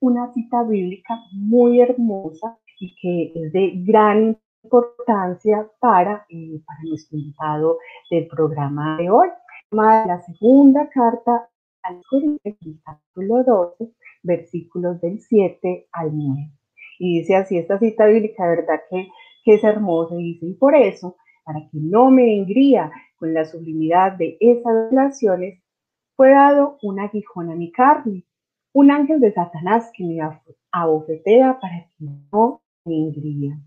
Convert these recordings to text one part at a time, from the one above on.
una cita bíblica muy hermosa y que es de gran importancia para, eh, para nuestro invitado del programa de hoy. La segunda carta al Corintios, capítulo 12, versículos del 7 al 9. Y dice así, esta cita bíblica, de verdad que, que es hermosa, y dice, y por eso, para que no me engría con la sublimidad de esas relaciones, fue dado un aguijón a mi carne un ángel de Satanás que me abofetea para que no me ingría.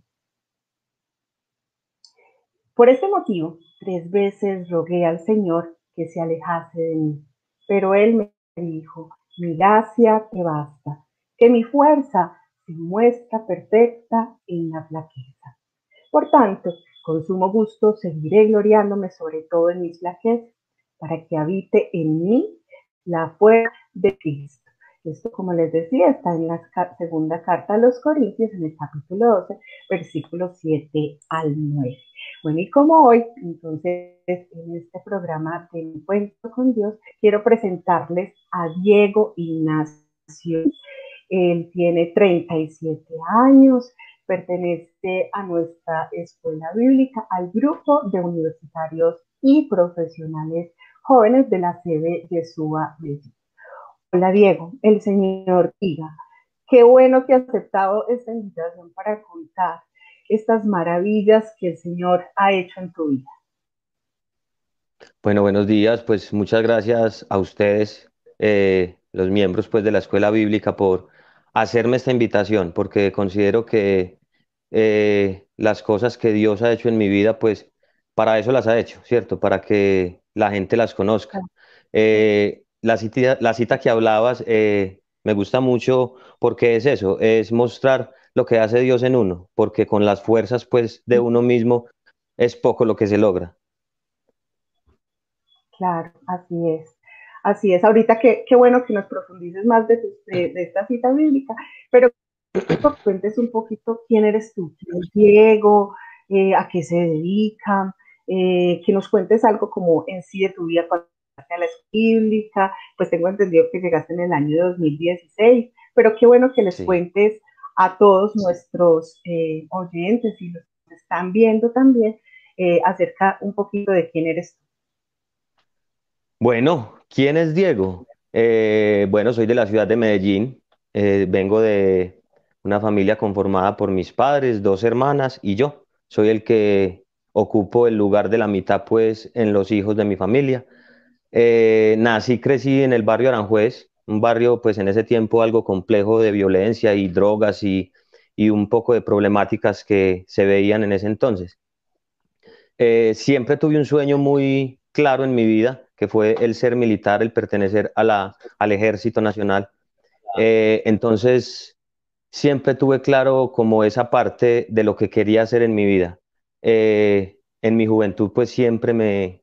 Por este motivo, tres veces rogué al Señor que se alejase de mí, pero él me dijo, mi gracia te basta, que mi fuerza se muestra perfecta en la flaqueza. Por tanto, con sumo gusto seguiré gloriándome sobre todo en mis flaquezas, para que habite en mí la fuerza de Cristo. Esto, como les decía, está en la segunda carta a los Corintios, en el capítulo 12, versículos 7 al 9. Bueno, y como hoy, entonces, en este programa de Encuentro con Dios, quiero presentarles a Diego Ignacio. Él tiene 37 años, pertenece a nuestra escuela bíblica, al grupo de universitarios y profesionales jóvenes de la sede de SUA México. Hola Diego, el señor Tiga, Qué bueno que ha aceptado esta invitación para contar estas maravillas que el Señor ha hecho en tu vida. Bueno, buenos días, pues muchas gracias a ustedes, eh, los miembros pues de la Escuela Bíblica, por hacerme esta invitación, porque considero que eh, las cosas que Dios ha hecho en mi vida, pues para eso las ha hecho, ¿cierto? Para que la gente las conozca. Eh, la cita, la cita que hablabas eh, me gusta mucho porque es eso, es mostrar lo que hace Dios en uno, porque con las fuerzas pues de uno mismo es poco lo que se logra. Claro, así es. Así es, ahorita qué, qué bueno que nos profundices más de, de, esta cita bíblica, pero cuentes un poquito quién eres tú, quién es Diego, eh, a qué se dedica, eh, que nos cuentes algo como en sí de tu vida, a la Esquímblica, pues tengo entendido que llegaste en el año 2016, pero qué bueno que les cuentes a todos nuestros eh, oyentes y los que están viendo también eh, acerca un poquito de quién eres tú. Bueno, ¿quién es Diego? Eh, bueno, soy de la ciudad de Medellín, vengo de una familia conformada por mis padres, dos hermanas y yo. Soy el que ocupo el lugar de la mitad pues en los hijos de mi familia. Eh, nací, crecí en el barrio Aranjuez, un barrio pues en ese tiempo algo complejo de violencia y drogas y, un poco de problemáticas que se veían en ese entonces. Eh, siempre tuve un sueño muy claro en mi vida, que fue el ser militar, el pertenecer a al Ejército Nacional. Eh, entonces, siempre tuve claro como esa parte de lo que quería hacer en mi vida. Eh, en mi juventud pues siempre me,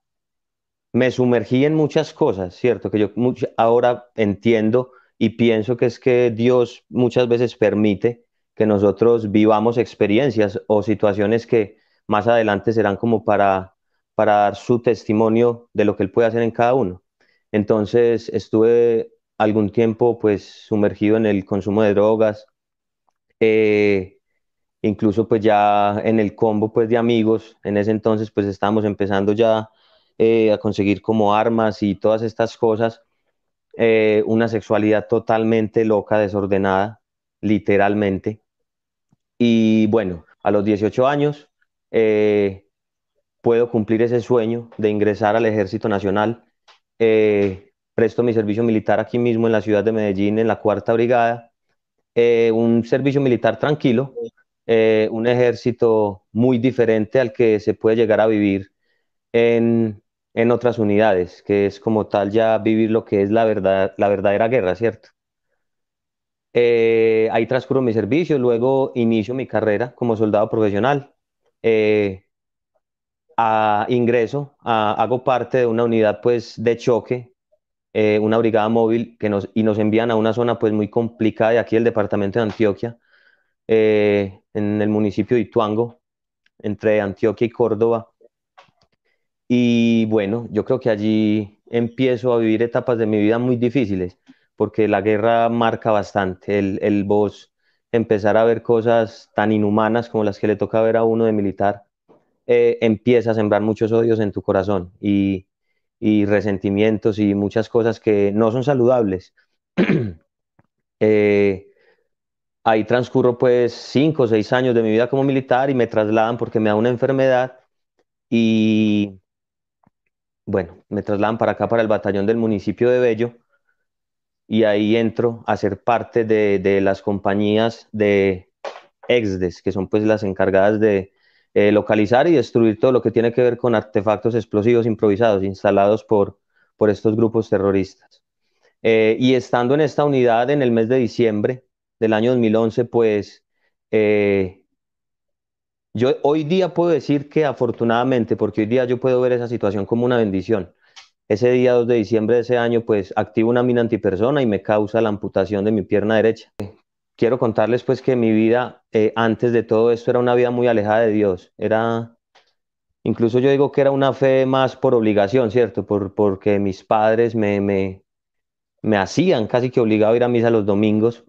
me sumergí en muchas cosas, ¿cierto? Que yo ahora entiendo y pienso que es que Dios muchas veces permite que nosotros vivamos experiencias o situaciones que más adelante serán como para, para dar su testimonio de lo que Él puede hacer en cada uno. Entonces estuve algún tiempo pues sumergido en el consumo de drogas, eh, incluso pues ya en el combo pues de amigos, en ese entonces pues estábamos empezando ya eh, a conseguir como armas y todas estas cosas, eh, una sexualidad totalmente loca, desordenada, literalmente. Y bueno, a los 18 años eh, puedo cumplir ese sueño de ingresar al Ejército Nacional. presto mi servicio militar aquí mismo en la ciudad de Medellín, en la Cuarta Brigada. un servicio militar tranquilo, un ejército muy diferente al que se puede llegar a vivir en, en otras unidades, que es como tal ya vivir lo que es la, verdad, la verdadera guerra, ¿cierto? Eh, ahí transcurro mi servicio, luego inicio mi carrera como soldado profesional. Eh, ingreso, hago parte de una unidad pues de choque, eh, una brigada móvil que nos, y nos envían a una zona pues muy complicada de aquí el departamento de Antioquia, en el municipio de Ituango, entre Antioquia y Córdoba. Y bueno, yo creo que allí empiezo a vivir etapas de mi vida muy difíciles, porque la guerra marca bastante. El, el vos empezar a ver cosas tan inhumanas como las que le toca ver a uno de militar, eh, empieza a sembrar muchos odios en tu corazón y, y resentimientos y muchas cosas que no son saludables. Eh, ahí transcurro pues cinco o seis años de mi vida como militar y me trasladan porque me da una enfermedad y bueno, me trasladan para acá, para el batallón del municipio de Bello, y ahí entro a ser parte de, las compañías de EXDES, que son pues las encargadas de eh, localizar y destruir todo lo que tiene que ver con artefactos explosivos improvisados instalados por, por estos grupos terroristas. Eh, y estando en esta unidad en el mes de diciembre del año 2011, pues eh, yo hoy día puedo decir que afortunadamente, porque hoy día yo puedo ver esa situación como una bendición. Ese día 2 de diciembre de ese año, pues activo una mina antipersona y me causa la amputación de mi pierna derecha. Quiero contarles pues que mi vida eh, antes de todo esto era una vida muy alejada de Dios. Era, incluso yo digo que era una fe más por obligación, ¿cierto? porque mis padres me, me, me hacían casi que obligado a ir a misa los domingos.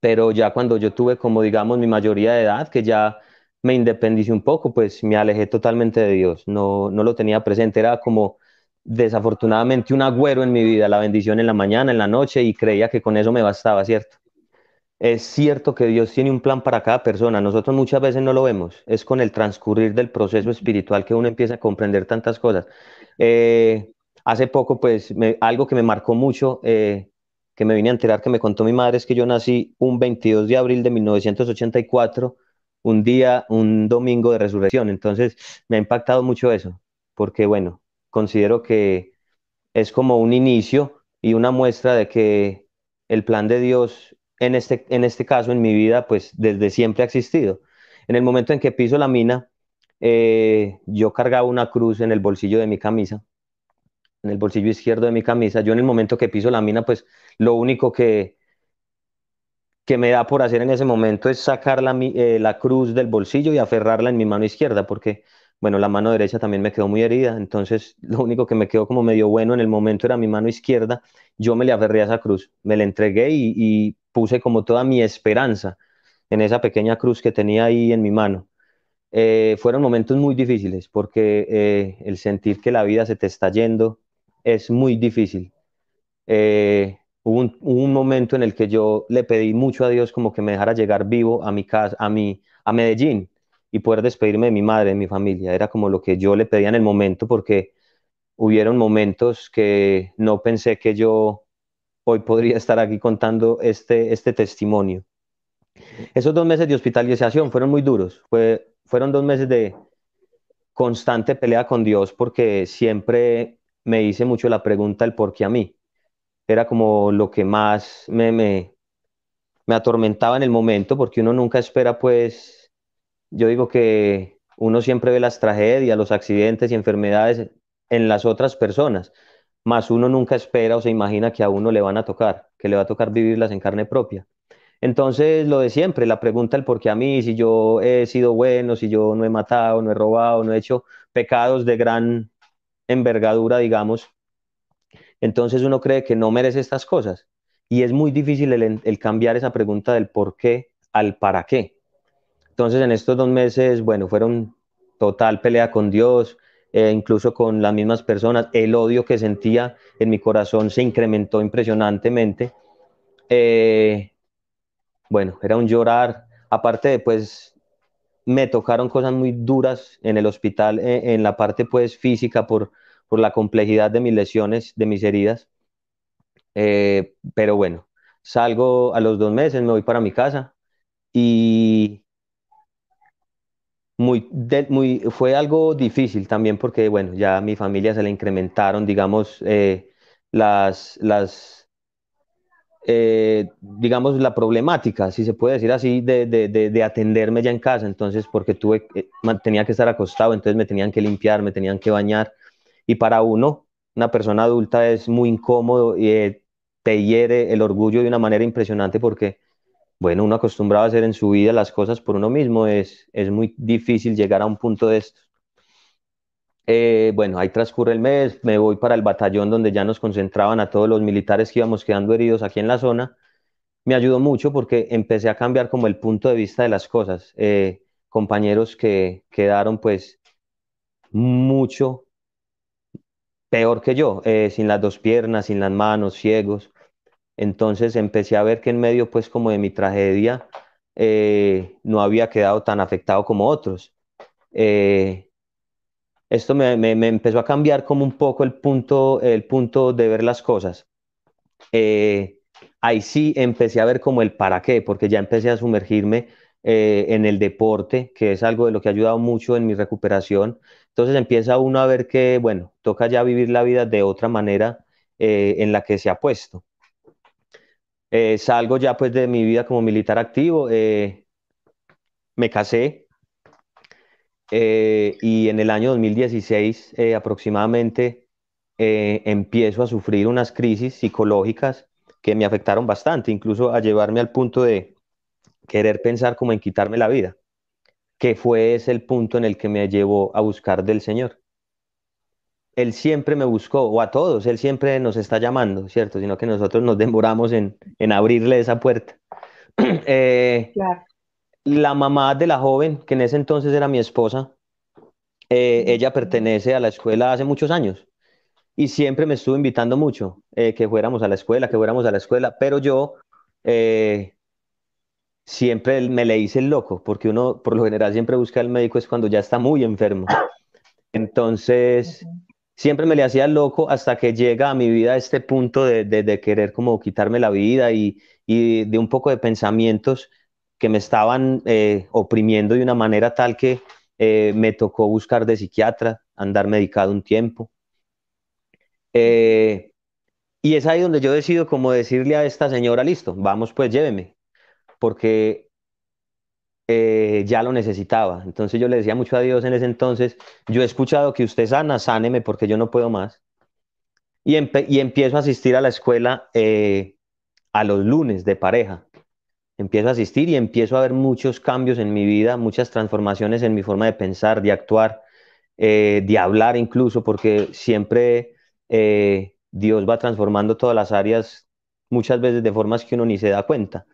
Pero ya cuando yo tuve como digamos mi mayoría de edad, que ya me independicé un poco, pues me alejé totalmente de Dios, no, no lo tenía presente, era como desafortunadamente un agüero en mi vida, la bendición en la mañana, en la noche, y creía que con eso me bastaba, ¿cierto? Es cierto que Dios tiene un plan para cada persona, nosotros muchas veces no lo vemos, es con el transcurrir del proceso espiritual que uno empieza a comprender tantas cosas. Eh, hace poco, pues, algo que me marcó mucho, eh, que me vine a enterar, que me contó mi madre, es que yo nací un 22 de abril de 1984 un día, un domingo de resurrección. Entonces, me ha impactado mucho eso, porque bueno, considero que es como un inicio y una muestra de que el plan de Dios en este, en este caso, en mi vida, pues desde siempre ha existido. En el momento en que piso la mina, eh, yo cargaba una cruz en el bolsillo de mi camisa, en el bolsillo izquierdo de mi camisa. Yo en el momento que piso la mina, pues lo único que, que me da por hacer en ese momento es sacar eh, la, cruz del bolsillo y aferrarla en mi mano izquierda, porque, bueno, la mano derecha también me quedó muy herida, entonces lo único que me quedó como medio bueno en el momento era mi mano izquierda, yo me le aferré a esa cruz, me la entregué y, puse como toda mi esperanza en esa pequeña cruz que tenía ahí en mi mano. Eh, fueron momentos muy difíciles porque eh, el sentir que la vida se te está yendo es muy difícil. Eh, Hubo un, momento en el que yo le pedí mucho a Dios como que me dejara llegar vivo a mi casa, a mi, a Medellín y poder despedirme de mi madre, de mi familia. Era como lo que yo le pedía en el momento porque hubieron momentos que no pensé que yo hoy podría estar aquí contando este, este testimonio. Esos dos meses de hospitalización fueron muy duros. fueron dos meses de constante pelea con Dios porque siempre me hice mucho la pregunta el por qué a mí era como lo que más me, me, atormentaba en el momento, porque uno nunca espera, pues, yo digo que uno siempre ve las tragedias, los accidentes y enfermedades en las otras personas, más uno nunca espera o se imagina que a uno le van a tocar, que le va a tocar vivirlas en carne propia. Entonces, lo de siempre, la pregunta el por qué a mí, si yo he sido bueno, si yo no he matado, no he robado, no he hecho pecados de gran envergadura, digamos, entonces uno cree que no merece estas cosas. Y es muy difícil el, cambiar esa pregunta del por qué al para qué. Entonces en estos dos meses, bueno, fueron total pelea con Dios, eh, incluso con las mismas personas. El odio que sentía en mi corazón se incrementó impresionantemente. Eh, bueno, era un llorar. Aparte pues, me tocaron cosas muy duras en el hospital, e, en la parte, pues, física por por la complejidad de mis lesiones, de mis heridas. Eh, pero bueno, salgo a los dos meses, me voy para mi casa y muy, muy, fue algo difícil también porque, bueno, ya a mi familia se le incrementaron, digamos, eh, las, las eh, digamos, la problemática, si se puede decir así, de, atenderme ya en casa. Entonces, porque tuve, tenía que estar acostado, entonces me tenían que limpiar, me tenían que bañar. Y para uno, una persona adulta es muy incómodo y eh, te hiere el orgullo de una manera impresionante porque, bueno, uno acostumbrado a hacer en su vida las cosas por uno mismo, es, es muy difícil llegar a un punto de esto. Eh, bueno, ahí transcurre el mes, me voy para el batallón donde ya nos concentraban a todos los militares que íbamos quedando heridos aquí en la zona. Me ayudó mucho porque empecé a cambiar como el punto de vista de las cosas. Eh, compañeros que quedaron pues mucho peor que yo, eh, sin las dos piernas, sin las manos, ciegos. Entonces empecé a ver que en medio, pues, como de mi tragedia, eh, no había quedado tan afectado como otros. Eh, esto me, empezó a cambiar como un poco el punto, el punto de ver las cosas. ahí sí empecé a ver como el para qué, porque ya empecé a sumergirme en el deporte, que es algo de lo que ha ayudado mucho en mi recuperación, entonces empieza uno a ver que, bueno, toca ya vivir la vida de otra manera eh, en la que se ha puesto. Eh, salgo ya pues de mi vida como militar activo, eh, me casé y en el año 2016 aproximadamente empiezo a sufrir unas crisis psicológicas que me afectaron bastante, incluso a llevarme al punto de querer pensar como en quitarme la vida que fue ese el punto en el que me llevó a buscar del Señor. Él siempre me buscó, o a todos, Él siempre nos está llamando, ¿cierto? Sino que nosotros nos demoramos en, en abrirle esa puerta. Eh, la mamá de la joven, que en ese entonces era mi esposa, eh, ella pertenece a la escuela hace muchos años y siempre me estuvo invitando mucho eh, que fuéramos a la escuela, que fuéramos a la escuela, pero yo siempre me le hice el loco, porque uno por lo general siempre busca al médico es cuando ya está muy enfermo. Entonces, siempre me le hacía el loco hasta que llega a mi vida este punto de, querer como quitarme la vida y, de un poco de pensamientos que me estaban eh, oprimiendo de una manera tal que eh, me tocó buscar de psiquiatra, andar medicado un tiempo. Eh, y es ahí donde yo decido como decirle a esta señora, listo, vamos pues lléveme, porque eh, ya lo necesitaba. Entonces yo le decía mucho a Dios en ese entonces, yo he escuchado que usted sana, sáneme porque yo no puedo más. Y, empiezo a asistir a la escuela eh, a los lunes de pareja. Empiezo a asistir y empiezo a ver muchos cambios en mi vida, muchas transformaciones en mi forma de pensar, de actuar, eh, de hablar incluso, porque siempre Dios va transformando todas las áreas, muchas veces de formas que uno ni se da cuenta.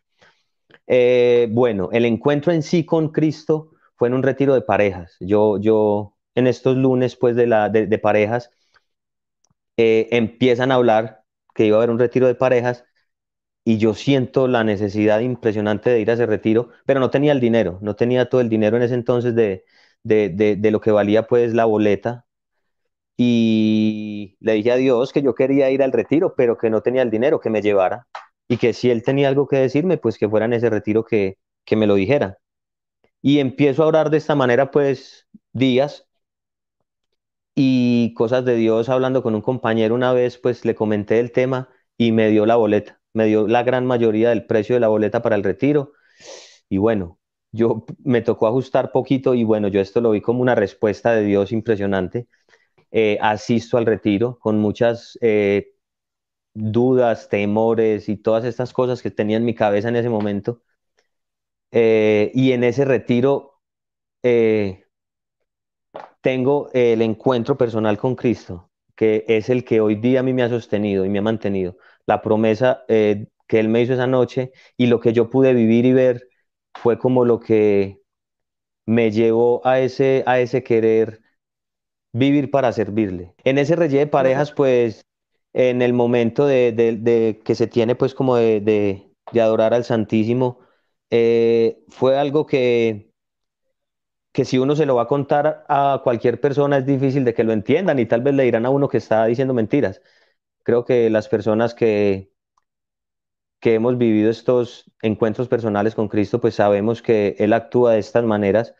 Eh, bueno, el encuentro en sí con Cristo fue en un retiro de parejas. Yo, yo en estos lunes, pues, de, parejas, eh, empiezan a hablar que iba a haber un retiro de parejas y yo siento la necesidad impresionante de ir a ese retiro, pero no tenía el dinero, no tenía todo el dinero en ese entonces de, de, de lo que valía, pues, la boleta. Y le dije a Dios que yo quería ir al retiro, pero que no tenía el dinero, que me llevara y que si él tenía algo que decirme, pues que fuera en ese retiro que, me lo dijera. Y empiezo a orar de esta manera, pues días y cosas de Dios hablando con un compañero una vez, pues le comenté el tema y me dio la boleta, me dio la gran mayoría del precio de la boleta para el retiro. Y bueno, yo me tocó ajustar poquito y bueno, yo esto lo vi como una respuesta de Dios impresionante. Eh, asisto al retiro con muchas eh, dudas, temores y todas estas cosas que tenía en mi cabeza en ese momento. Eh, y en ese retiro eh, tengo el encuentro personal con Cristo, que es el que hoy día a mí me ha sostenido y me ha mantenido. La promesa eh, que Él me hizo esa noche y lo que yo pude vivir y ver fue como lo que me llevó a ese, a ese querer vivir para servirle. En ese relleno de parejas, pues en el momento de, que se tiene pues como de, adorar al Santísimo, eh, fue algo que, que si uno se lo va a contar a cualquier persona es difícil de que lo entiendan y tal vez le dirán a uno que está diciendo mentiras. Creo que las personas que, que hemos vivido estos encuentros personales con Cristo, pues sabemos que Él actúa de estas maneras.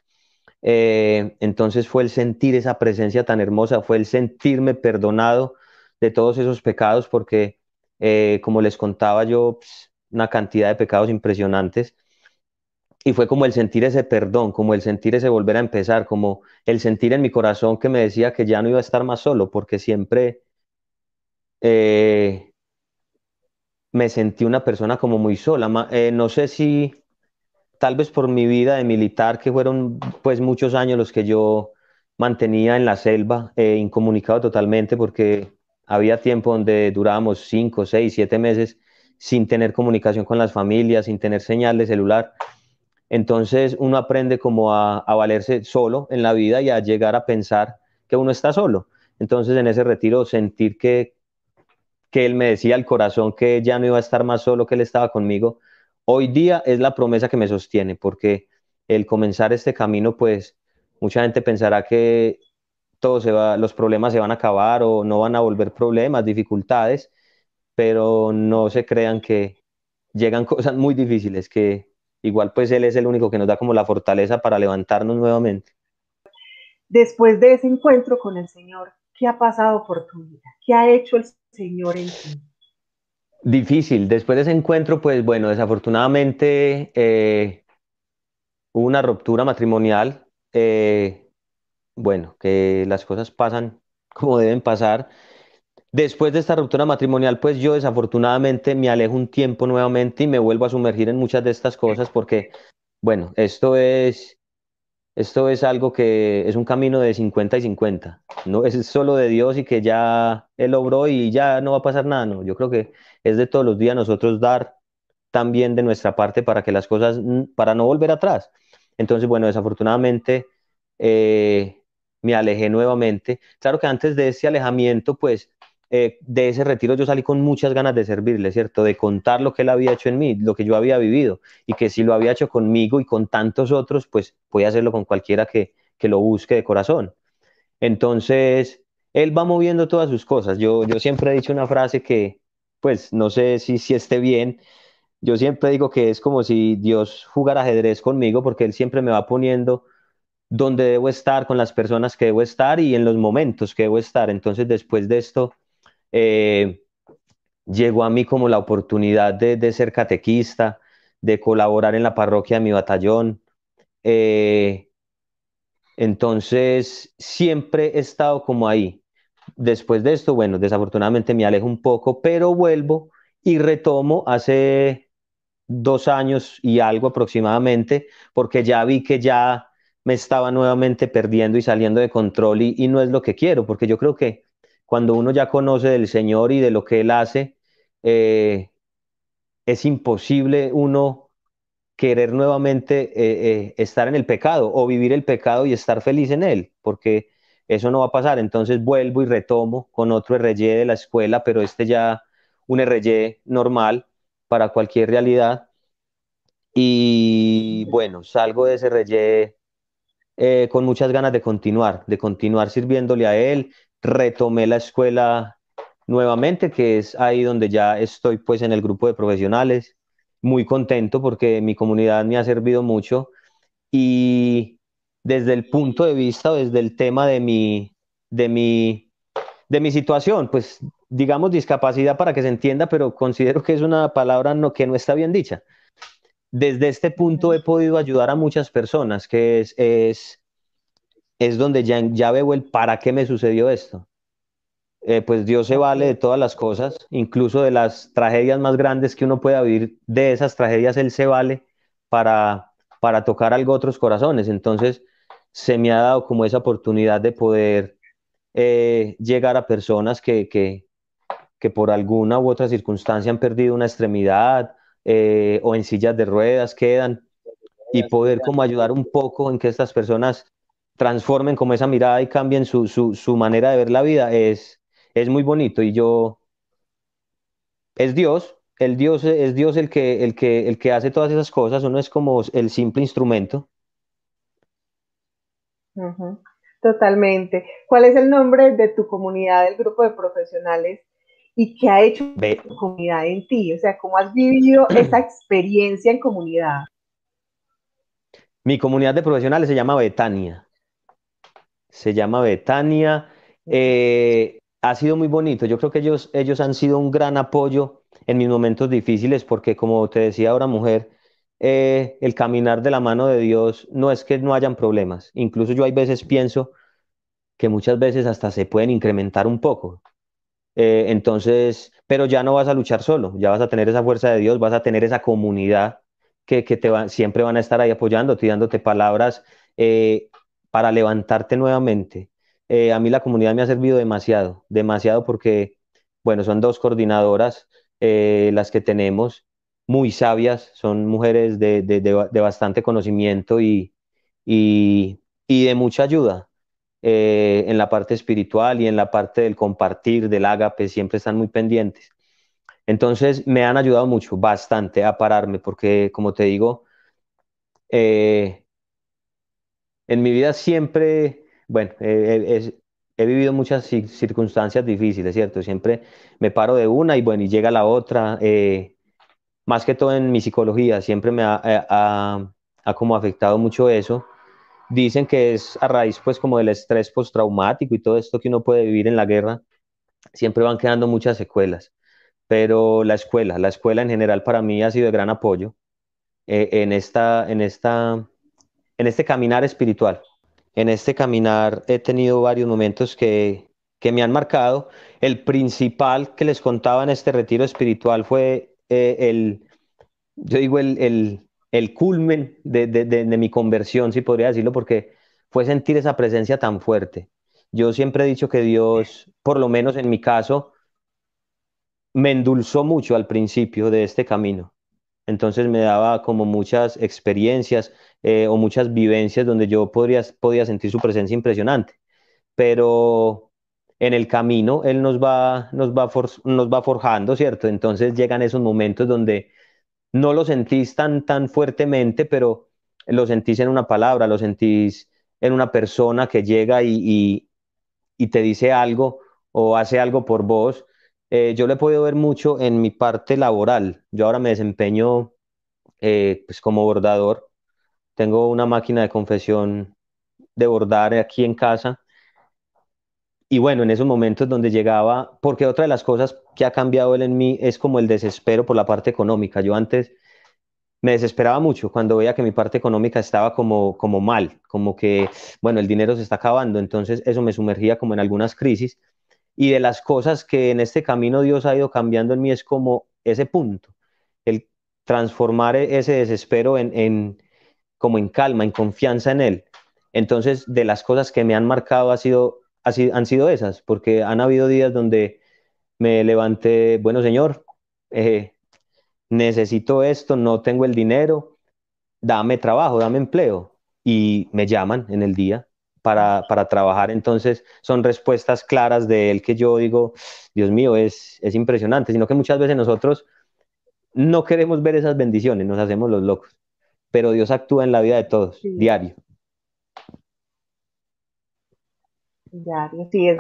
Eh, entonces fue el sentir esa presencia tan hermosa, fue el sentirme perdonado, de todos esos pecados, porque eh, como les contaba yo, pues, una cantidad de pecados impresionantes. Y fue como el sentir ese perdón, como el sentir ese volver a empezar, como el sentir en mi corazón que me decía que ya no iba a estar más solo, porque siempre eh, me sentí una persona como muy sola. Eh, no sé si tal vez por mi vida de militar, que fueron pues muchos años los que yo mantenía en la selva, incomunicado totalmente, porque había tiempo donde durábamos cinco, seis, siete meses sin tener comunicación con las familias, sin tener señal de celular. Entonces uno aprende como a, a, valerse solo en la vida y a llegar a pensar que uno está solo. Entonces en ese retiro sentir que, que él me decía al corazón que ya no iba a estar más solo, que él estaba conmigo, hoy día es la promesa que me sostiene, porque el comenzar este camino, pues mucha gente pensará que se va, los problemas se van a acabar o no van a volver problemas, dificultades, pero no se crean que llegan cosas muy difíciles, que igual pues él es el único que nos da como la fortaleza para levantarnos nuevamente. Después de ese encuentro con el Señor, ¿qué ha pasado por tu vida? ¿Qué ha hecho el Señor en ti? Difícil. Después de ese encuentro, pues bueno, desafortunadamente eh, hubo una ruptura matrimonial. Eh, bueno, que las cosas pasan como deben pasar. Después de esta ruptura matrimonial, pues yo desafortunadamente me alejo un tiempo nuevamente y me vuelvo a sumergir en muchas de estas cosas porque, bueno, esto es, esto es algo que es un camino de 50 y 50. No es solo de Dios y que ya Él obró y ya no va a pasar nada. No, yo creo que es de todos los días nosotros dar también de nuestra parte para que las cosas, para no volver atrás. Entonces, bueno, desafortunadamente eh, me alejé nuevamente. Claro que antes de ese alejamiento, pues eh, de ese retiro yo salí con muchas ganas de servirle, ¿cierto? De contar lo que él había hecho en mí, lo que yo había vivido, y que si lo había hecho conmigo y con tantos otros, pues voy a hacerlo con cualquiera que, que lo busque de corazón. Entonces, él va moviendo todas sus cosas. Yo, yo siempre he dicho una frase que, pues, no sé si, si esté bien. Yo siempre digo que es como si Dios jugara ajedrez conmigo, porque él siempre me va poniendo dónde debo estar, con las personas que debo estar y en los momentos que debo estar. Entonces, después de esto, eh, llegó a mí como la oportunidad de, ser catequista, de colaborar en la parroquia de mi batallón. Eh, entonces, siempre he estado como ahí. Después de esto, bueno, desafortunadamente me alejo un poco, pero vuelvo y retomo hace dos años y algo aproximadamente, porque ya vi que ya me estaba nuevamente perdiendo y saliendo de control y, no es lo que quiero, porque yo creo que cuando uno ya conoce del Señor y de lo que Él hace, eh, es imposible uno querer nuevamente eh, eh, estar en el pecado o vivir el pecado y estar feliz en él, porque eso no va a pasar. Entonces vuelvo y retomo con otro RY de la escuela, pero este ya un RY normal para cualquier realidad. Y bueno, salgo de ese RY eh, con muchas ganas de continuar, de continuar sirviéndole a él. Retomé la escuela nuevamente, que es ahí donde ya estoy pues en el grupo de profesionales. Muy contento porque mi comunidad me ha servido mucho y desde el punto de vista o desde el tema de mi, de mi, de mi situación, pues digamos discapacidad para que se entienda, pero considero que es una palabra que no está bien dicha desde este punto he podido ayudar a muchas personas, que es, es, es donde ya, veo el para qué me sucedió esto. Eh, pues Dios se vale de todas las cosas, incluso de las tragedias más grandes que uno pueda vivir, de esas tragedias Él se vale para, para tocar algo otros corazones. Entonces, se me ha dado como esa oportunidad de poder eh, llegar a personas que, que, que por alguna u otra circunstancia han perdido una extremidad eh, o en sillas de ruedas quedan y poder como ayudar un poco en que estas personas transformen como esa mirada y cambien su, su, su manera de ver la vida es, es muy bonito y yo es Dios, el Dios es Dios el que, el que, el que hace todas esas cosas, uno es como el simple instrumento. Totalmente. ¿Cuál es el nombre de tu comunidad, del grupo de profesionales y qué ha hecho comunidad en ti, o sea, cómo has vivido esa experiencia en comunidad. Mi comunidad de profesionales se llama Betania. Se llama Betania. Eh, ha sido muy bonito. Yo creo que ellos, ellos han sido un gran apoyo en mis momentos difíciles, porque como te decía ahora, mujer, eh, el caminar de la mano de Dios no es que no hayan problemas. Incluso yo hay veces pienso que muchas veces hasta se pueden incrementar un poco. Eh, entonces, pero ya no vas a luchar solo, ya vas a tener esa fuerza de Dios, vas a tener esa comunidad que, te va, siempre van a estar ahí apoyándote y dándote palabras eh, para levantarte nuevamente. Eh, a mí la comunidad me ha servido demasiado, demasiado porque, bueno, son dos coordinadoras las que tenemos, muy sabias, son mujeres de, bastante conocimiento y de mucha ayuda, eh, en la parte espiritual y en la parte del compartir, del ágape, siempre están muy pendientes. Entonces me han ayudado mucho, bastante, a pararme, porque como te digo, eh, en mi vida siempre, bueno, he vivido muchas circunstancias difíciles, ¿cierto? Siempre me paro de una y bueno, y llega la otra. Eh, más que todo en mi psicología, siempre me ha, ha, como afectado mucho eso. Dicen que es a raíz, pues, como del estrés postraumático y todo esto que uno puede vivir en la guerra, siempre van quedando muchas secuelas. Pero la escuela, la escuela en general para mí ha sido de gran apoyo eh, en, esta, en, esta, en este caminar espiritual. En este caminar he tenido varios momentos que, me han marcado. El principal que les contaba en este retiro espiritual fue eh, el, yo digo, el, el culmen de, mi conversión, si podría decirlo, porque fue sentir esa presencia tan fuerte. Yo siempre he dicho que Dios, por lo menos en mi caso, me endulzó mucho al principio de este camino. Entonces me daba como muchas experiencias eh, o muchas vivencias donde yo podría, podía sentir su presencia impresionante. Pero en el camino Él nos va, nos, va nos va forjando, ¿cierto? Entonces llegan esos momentos donde no lo sentís tan, tan fuertemente, pero lo sentís en una palabra, lo sentís en una persona que llega y, y, te dice algo o hace algo por vos. Eh, yo he podido ver mucho en mi parte laboral. Yo ahora me desempeño eh, pues como bordador. Tengo una máquina de confesión de bordar aquí en casa y bueno, en esos momentos donde llegaba, porque otra de las cosas que ha cambiado él en mí es como el desespero por la parte económica. Yo antes me desesperaba mucho cuando veía que mi parte económica estaba como, como mal, como que, bueno, el dinero se está acabando, entonces eso me sumergía como en algunas crisis. Y de las cosas que en este camino Dios ha ido cambiando en mí es como ese punto, el transformar e-, ese desespero en como en calma, en confianza en Él. Entonces, de las cosas que me han marcado ha sido así, han sido esas, porque han habido días donde me levanté, bueno señor, eh, necesito esto, no tengo el dinero, dame trabajo, dame empleo. Y me llaman en el día para, trabajar. Entonces son respuestas claras de él que yo digo, Dios mío, es, es impresionante, sino que muchas veces nosotros no queremos ver esas bendiciones, nos hacemos los locos, pero Dios actúa en la vida de todos, diario. Ya, así es.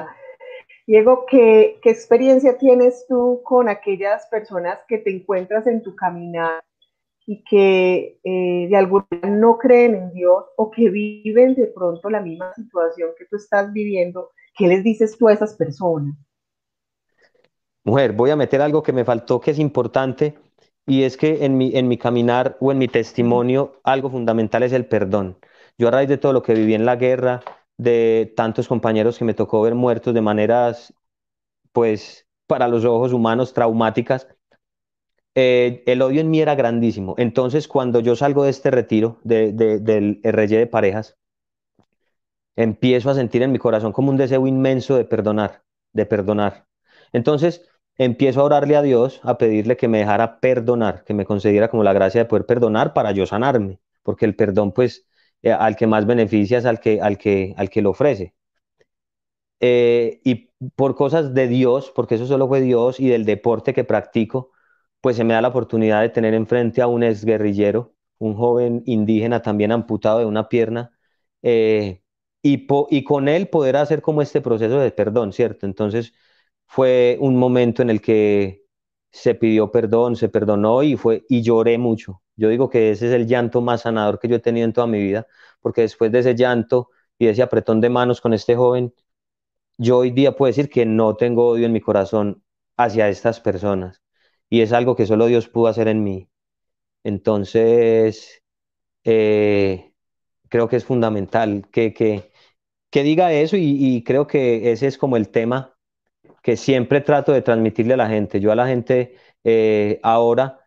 Diego, ¿qué, experiencia tienes tú con aquellas personas que te encuentras en tu caminar y que eh, de alguna manera no creen en Dios o que viven de pronto la misma situación que tú estás viviendo? ¿Qué les dices tú a esas personas? Mujer, voy a meter algo que me faltó que es importante y es que en mi, en mi caminar o en mi testimonio algo fundamental es el perdón. Yo a raíz de todo lo que viví en la guerra, de tantos compañeros que me tocó ver muertos de maneras, pues, para los ojos humanos traumáticas, eh, el odio en mí era grandísimo. Entonces, cuando yo salgo de este retiro de, del RY de parejas, empiezo a sentir en mi corazón como un deseo inmenso de perdonar, de perdonar. Entonces, empiezo a orarle a Dios, a pedirle que me dejara perdonar, que me concediera como la gracia de poder perdonar para yo sanarme, porque el perdón, pues, eh, al que más beneficias, al que, al que, al que lo ofrece. Eh, y por cosas de Dios, porque eso solo fue Dios y del deporte que practico, pues se me da la oportunidad de tener enfrente a un ex guerrillero un joven indígena también amputado de una pierna, eh, y, y, con él poder hacer como este proceso de perdón, ¿cierto? Entonces fue un momento en el que se pidió perdón, se perdonó y, fue, y lloré mucho, yo digo que ese es el llanto más sanador que yo he tenido en toda mi vida, porque después de ese llanto y ese apretón de manos con este joven, yo hoy día puedo decir que no tengo odio en mi corazón hacia estas personas. Y es algo que solo Dios pudo hacer en mí. Entonces, eh, creo que es fundamental que, que, diga eso y, creo que ese es como el tema que siempre trato de transmitirle a la gente. Yo a la gente eh, ahora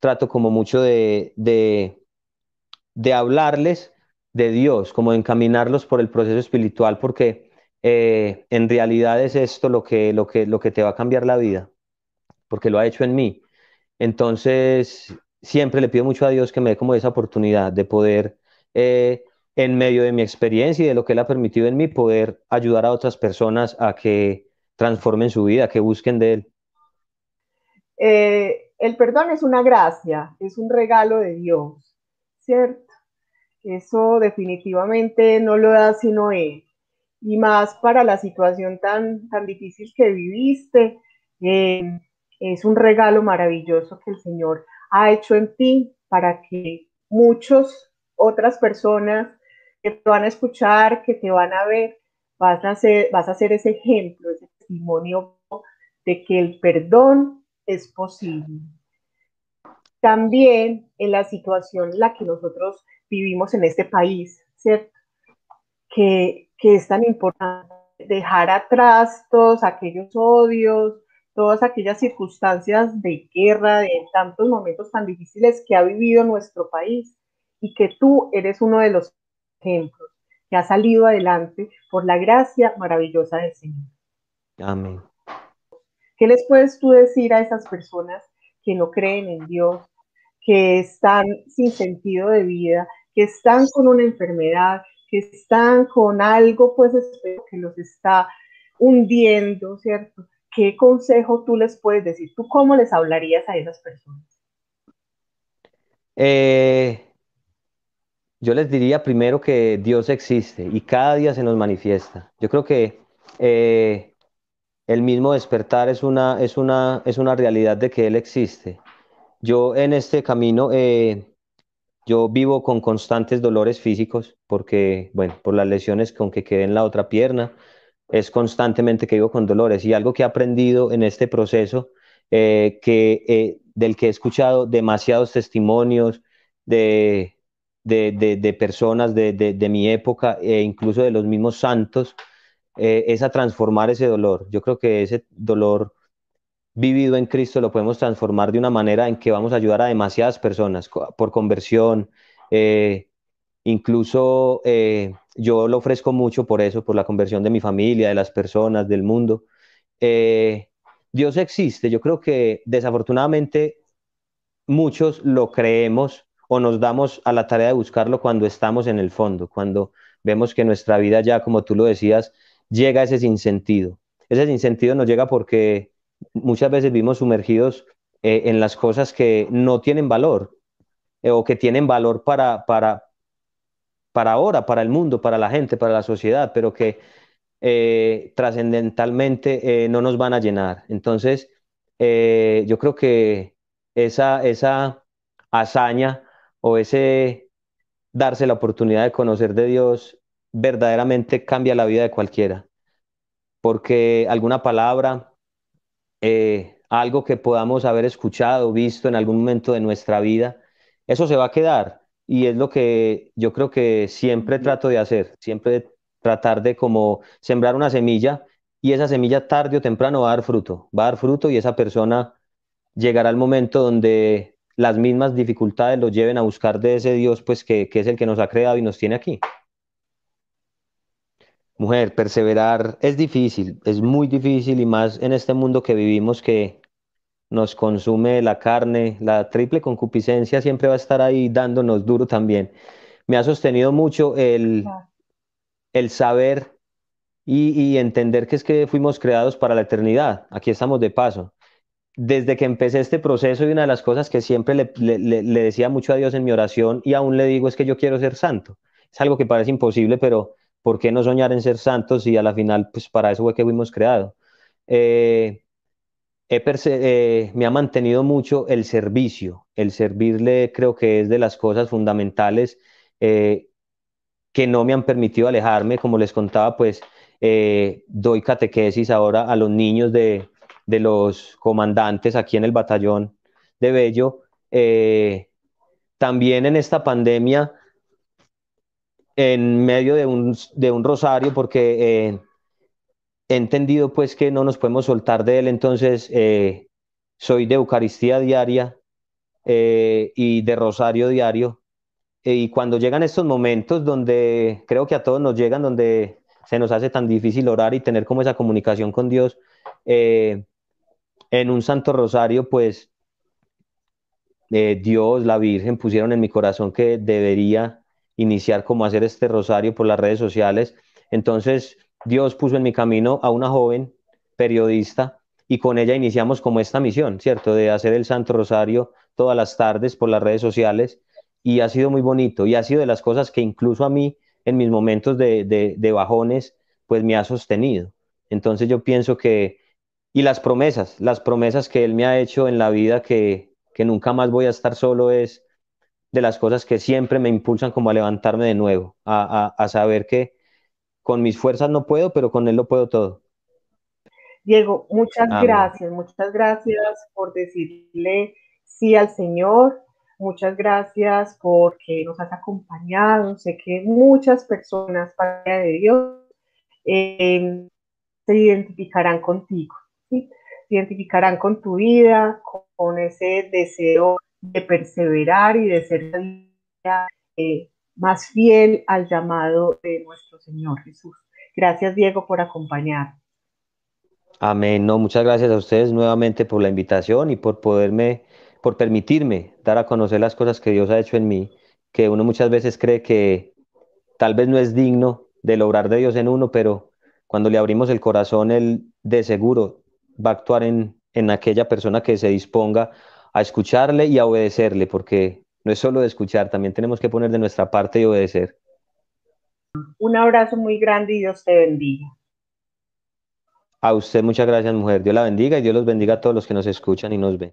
trato como mucho de, de, hablarles de Dios, como encaminarlos por el proceso espiritual, porque eh, en realidad es esto lo que, lo, que, lo que te va a cambiar la vida, porque lo ha hecho en mí. Entonces, siempre le pido mucho a Dios que me dé como esa oportunidad de poder, eh, en medio de mi experiencia y de lo que Él ha permitido en mí, poder ayudar a otras personas a que transformen su vida, que busquen de Él. Eh, el perdón es una gracia, es un regalo de Dios, ¿cierto? Eso definitivamente no lo da sino Él. Y más para la situación tan, tan difícil que viviste, eh, es un regalo maravilloso que el Señor ha hecho en ti para que muchas otras personas que te van a escuchar, que te van a ver, vas a ser, vas a ser ese ejemplo, ese testimonio de que el perdón es posible. También en la situación en la que nosotros vivimos en este país, ¿cierto? Que, que es tan importante dejar atrás todos aquellos odios, todas aquellas circunstancias de guerra, de tantos momentos tan difíciles que ha vivido nuestro país y que tú eres uno de los ejemplos que ha salido adelante por la gracia maravillosa del Señor. Amén. ¿Qué les puedes tú decir a esas personas que no creen en Dios, que están sin sentido de vida, que están con una enfermedad, que están con algo, pues que los está hundiendo, ¿cierto? ¿Qué consejo tú les puedes decir? ¿Tú cómo les hablarías a esas personas? Eh, yo les diría primero que Dios existe y cada día se nos manifiesta. Yo creo que eh, el mismo despertar es una, es una, es una realidad de que Él existe. Yo en este camino, eh, yo vivo con constantes dolores físicos, porque, bueno, por las lesiones con que quedé en la otra pierna, es constantemente que vivo con dolores. Y algo que he aprendido en este proceso, eh, que, eh, del que he escuchado demasiados testimonios de, de, de, de personas de, mi época e incluso de los mismos santos, eh, es a transformar ese dolor. Yo creo que ese dolor vivido en Cristo lo podemos transformar de una manera en que vamos a ayudar a demasiadas personas por conversión. Eh, incluso eh, yo lo ofrezco mucho por eso, por la conversión de mi familia, de las personas, del mundo. Dios existe. Yo creo que desafortunadamente muchos lo creemos o nos damos a la tarea de buscarlo cuando estamos en el fondo, cuando vemos que nuestra vida ya, como tú lo decías, llega ese sinsentido. Ese sinsentido nos llega porque muchas veces vimos sumergidos eh, en las cosas que no tienen valor eh, o que tienen valor para, para, para ahora, para el mundo, para la gente, para la sociedad, pero que eh, trascendentalmente no nos van a llenar. Entonces, yo creo que esa, esa hazaña o ese darse la oportunidad de conocer de Dios verdaderamente cambia la vida de cualquiera. Porque alguna palabra, eh, algo que podamos haber escuchado, visto en algún momento de nuestra vida, eso se va a quedar. Y es lo que yo creo que siempre trato de hacer, siempre tratar de como sembrar una semilla y esa semilla tarde o temprano va a dar fruto, va a dar fruto y esa persona llegará al momento donde las mismas dificultades lo lleven a buscar de ese Dios pues que, que es el que nos ha creado y nos tiene aquí. Mujer, perseverar es difícil, es muy difícil y más en este mundo que vivimos que nos consume la carne, la triple concupiscencia siempre va a estar ahí dándonos duro también. Me ha sostenido mucho el, el saber y, entender que es que fuimos creados para la eternidad. Aquí estamos de paso. Desde que empecé este proceso y una de las cosas que siempre le decía mucho a Dios en mi oración y aún le digo es que yo quiero ser santo. Es algo que parece imposible, pero ¿por qué no soñar en ser santos? Y a la final, pues para eso fue que fuimos creados. Eh, eh, me ha mantenido mucho el servicio, el servirle creo que es de las cosas fundamentales eh, que no me han permitido alejarme, como les contaba, pues doy catequesis ahora a los niños de, de, los comandantes aquí en el batallón de Bello. también en esta pandemia en medio de un, rosario porque eh, he entendido pues que no nos podemos soltar de él, entonces eh, soy de Eucaristía diaria eh, y de rosario diario. Y cuando llegan estos momentos donde creo que a todos nos llegan, donde se nos hace tan difícil orar y tener como esa comunicación con Dios, en un santo rosario pues Dios, la Virgen pusieron en mi corazón que debería iniciar como hacer este rosario por las redes sociales. Entonces, Dios puso en mi camino a una joven periodista y con ella iniciamos como esta misión, ¿cierto? De hacer el Santo Rosario todas las tardes por las redes sociales y ha sido muy bonito y ha sido de las cosas que incluso a mí en mis momentos de, de, bajones, pues me ha sostenido. Entonces yo pienso que, y las promesas, las promesas que Él me ha hecho en la vida que, que nunca más voy a estar solo es de las cosas que siempre me impulsan como a levantarme de nuevo, a, saber que con mis fuerzas no puedo, pero con él lo puedo todo. Diego, muchas gracias, muchas gracias por decirle sí al Señor, muchas gracias porque nos has acompañado, sé que muchas personas para de Dios em, se identificarán contigo, se identificarán con tu vida, con ese deseo de perseverar y de ser eh, más fiel al llamado de nuestro Señor Jesús. Gracias, Diego, por acompañar. Amén. No, muchas gracias a ustedes nuevamente por la invitación y por poderme, por permitirme dar a conocer las cosas que Dios ha hecho en mí, que uno muchas veces cree que tal vez no es digno de lograr de Dios en uno, pero cuando le abrimos el corazón, Él de seguro va a actuar en, en aquella persona que se disponga a escucharle y a obedecerle, porque no es solo de escuchar, también tenemos que poner de nuestra parte y obedecer. Un abrazo muy grande y Dios te bendiga. A usted muchas gracias, mujer. Dios la bendiga y Dios los bendiga a todos los que nos escuchan y nos ven.